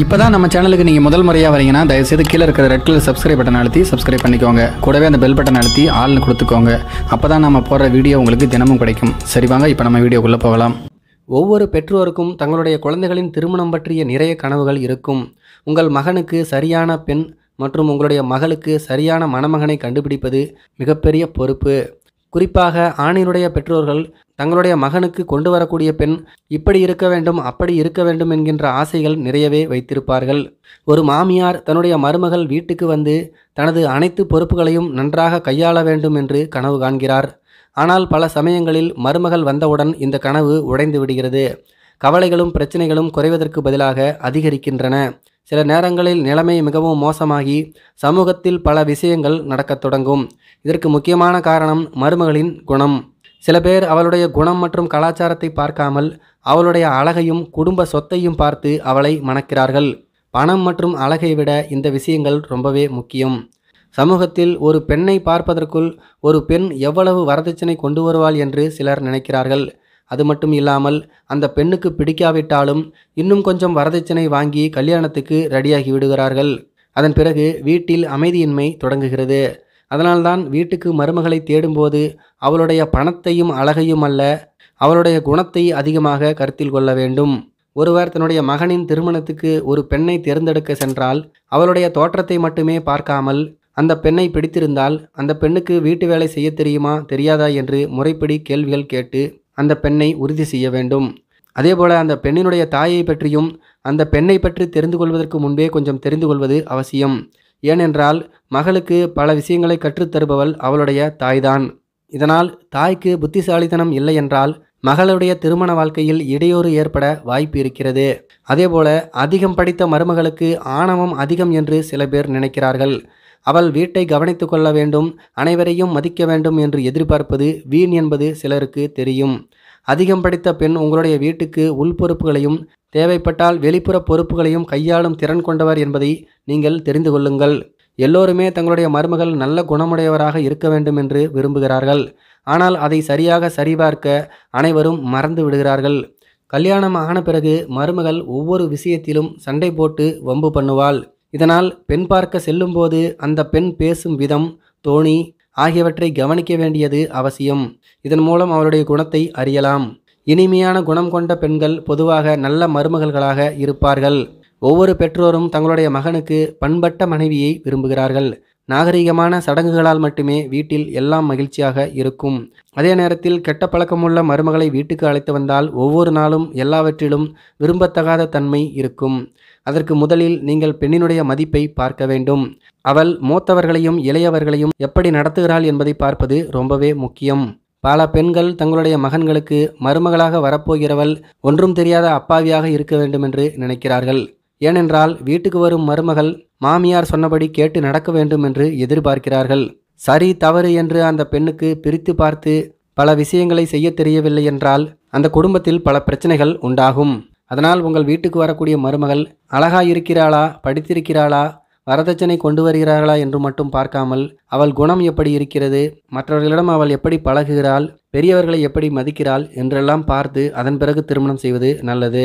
இப்போ தான் நம்ம சேனலுக்கு நீங்கள் முதல் முறையாக வரீங்கன்னா தயவுசெய்து கீழே இருக்கிற ரெட் கலர் சப்ஸ்கிரைப் பட்டன் அழுத்தி சப்ஸ்கிரைப் பண்ணிக்கோங்க கூடவே அந்த பெல் பட்டன் அழுத்தி ஆள்னு கொடுத்துக்கோங்க அப்போ தான் நம்ம போடுற வீடியோ உங்களுக்கு தினமும் கிடைக்கும் சரி வாங்க இப்போ நம்ம வீடியோக்குள்ளே போகலாம் ஒவ்வொரு பெற்றோருக்கும் தங்களுடைய குழந்தைகளின் திருமணம் பற்றிய நிறைய கனவுகள் இருக்கும் உங்கள் மகனுக்கு சரியான பெண் மற்றும் உங்களுடைய மகளுக்கு சரியான மணமகனை கண்டுபிடிப்பது மிகப்பெரிய பொறுப்பு குறிப்பாக ஆணினுடைய பெற்றோர்கள் தங்களுடைய மகனுக்கு கொண்டு வரக்கூடிய பெண் இப்படி இருக்க வேண்டும் அப்படி இருக்க வேண்டும் என்கின்ற ஆசைகள் நிறையவே வைத்திருப்பார்கள் ஒரு மாமியார் தன்னுடைய மருமகள் வீட்டுக்கு வந்து தனது அனைத்து பொறுப்புகளையும் நன்றாக கையாள வேண்டும் என்று கனவு காண்கிறார் ஆனால் பல சமயங்களில் மருமகள் வந்தவுடன் இந்த கனவு உடைந்து விடுகிறது கவலைகளும் பிரச்சனைகளும் குறைவதற்கு பதிலாக அதிகரிக்கின்றன சில நேரங்களில் நிலைமை மிகவும் மோசமாகி சமூகத்தில் பல விஷயங்கள் நடக்கத் தொடங்கும் இதற்கு முக்கியமான காரணம் மருமகளின் குணம் சில பேர் அவளுடைய குணம் மற்றும் கலாச்சாரத்தை பார்க்காமல் அவளுடைய அழகையும் குடும்ப சொத்தையும் பார்த்து அவளை மணக்கிறார்கள் பணம் மற்றும் அழகை விட இந்த விஷயங்கள் ரொம்பவே முக்கியம் சமூகத்தில் ஒரு பெண்ணை பார்ப்பதற்குள் ஒரு பெண் எவ்வளவு வரதட்சணை கொண்டு வருவாள் என்று சிலர் நினைக்கிறார்கள் அது மட்டும் இல்லாமல் அந்த பெண்ணுக்கு பிடிக்காவிட்டாலும் இன்னும் கொஞ்சம் வரதட்சணை வாங்கி கல்யாணத்துக்கு ரெடியாகி விடுகிறார்கள் அதன் பிறகு வீட்டில் அமைதியின்மை தொடங்குகிறது அதனால்தான் வீட்டுக்கு மருமகளை தேடும்போது அவளுடைய பணத்தையும் அழகையும் அல்ல அவளுடைய குணத்தை அதிகமாக கருத்தில் கொள்ள வேண்டும் ஒருவர் தன்னுடைய மகனின் திருமணத்துக்கு ஒரு பெண்ணை தேர்ந்தெடுக்க சென்றால் அவளுடைய தோற்றத்தை மட்டுமே பார்க்காமல் அந்த பெண்ணை பிடித்திருந்தால் அந்த பெண்ணுக்கு வீட்டு வேலை செய்ய தெரியுமா தெரியாதா என்று முறைப்படி கேள்விகள் கேட்டு அந்த பெண்ணை உறுதி செய்ய வேண்டும் போல் அந்த பெண்ணினுடைய தாயை பற்றியும் அந்த பெண்ணை பற்றி தெரிந்து கொள்வதற்கு முன்பே கொஞ்சம் தெரிந்து கொள்வது அவசியம் ஏனென்றால் மகளுக்கு பல விஷயங்களை கற்றுத்தருபவள் அவளுடைய தாய்தான் இதனால் தாய்க்கு புத்திசாலித்தனம் இல்லை என்றால் மகளுடைய திருமண வாழ்க்கையில் இடையூறு ஏற்பட வாய்ப்பு இருக்கிறது அதேபோல அதிகம் படித்த மருமகளுக்கு ஆணவம் அதிகம் என்று சில பேர் நினைக்கிறார்கள் அவள் வீட்டை கவனித்து கொள்ள வேண்டும் அனைவரையும் மதிக்க வேண்டும் என்று எதிர்பார்ப்பது வீண் என்பது சிலருக்கு தெரியும் அதிகம் படித்த பெண் உங்களுடைய வீட்டுக்கு உள் பொறுப்புகளையும் தேவைப்பட்டால் வெளிப்புற பொறுப்புகளையும் கையாளும் திறன் கொண்டவர் என்பதை நீங்கள் தெரிந்து கொள்ளுங்கள் எல்லோருமே தங்களுடைய மருமகள் நல்ல குணமுடையவராக இருக்க வேண்டும் என்று விரும்புகிறார்கள் ஆனால் அதை சரியாக சரிபார்க்க அனைவரும் மறந்து விடுகிறார்கள் கல்யாணம் ஆன பிறகு மருமகள் ஒவ்வொரு விஷயத்திலும் சண்டை போட்டு வம்பு பண்ணுவாள் இதனால் பெண் பார்க்க செல்லும்போது அந்த பெண் பேசும் விதம் தோணி ஆகியவற்றை கவனிக்க வேண்டியது அவசியம் இதன் மூலம் அவருடைய குணத்தை அறியலாம் இனிமையான குணம் கொண்ட பெண்கள் பொதுவாக நல்ல மருமகள்களாக இருப்பார்கள் ஒவ்வொரு பெற்றோரும் தங்களுடைய மகனுக்கு பண்பட்ட மனைவியை விரும்புகிறார்கள் நாகரிகமான சடங்குகளால் மட்டுமே வீட்டில் எல்லாம் மகிழ்ச்சியாக இருக்கும் அதே நேரத்தில் கெட்ட பழக்கமுள்ள மருமகளை வீட்டுக்கு அழைத்து வந்தால் ஒவ்வொரு நாளும் எல்லாவற்றிலும் விரும்பத்தகாத தன்மை இருக்கும் அதற்கு முதலில் நீங்கள் பெண்ணினுடைய மதிப்பை பார்க்க வேண்டும் அவள் மூத்தவர்களையும் இளையவர்களையும் எப்படி நடத்துகிறாள் என்பதை பார்ப்பது ரொம்பவே முக்கியம் பல பெண்கள் தங்களுடைய மகன்களுக்கு மருமகளாக வரப்போகிறவள் ஒன்றும் தெரியாத அப்பாவியாக இருக்க வேண்டும் என்று நினைக்கிறார்கள் ஏனென்றால் வீட்டுக்கு வரும் மருமகள் மாமியார் சொன்னபடி கேட்டு நடக்க வேண்டும் என்று எதிர்பார்க்கிறார்கள் சரி தவறு என்று அந்த பெண்ணுக்கு பிரித்து பார்த்து பல விஷயங்களை செய்ய தெரியவில்லை என்றால் அந்த குடும்பத்தில் பல பிரச்சனைகள் உண்டாகும் அதனால் உங்கள் வீட்டுக்கு வரக்கூடிய மருமகள் அழகா இருக்கிறாளா படித்திருக்கிறாளா வரதட்சணை கொண்டு வருகிறார்களா என்று மட்டும் பார்க்காமல் அவள் குணம் எப்படி இருக்கிறது மற்றவர்களிடம் அவள் எப்படி பழகுகிறாள் பெரியவர்களை எப்படி மதிக்கிறாள் என்றெல்லாம் பார்த்து அதன் பிறகு திருமணம் செய்வது நல்லது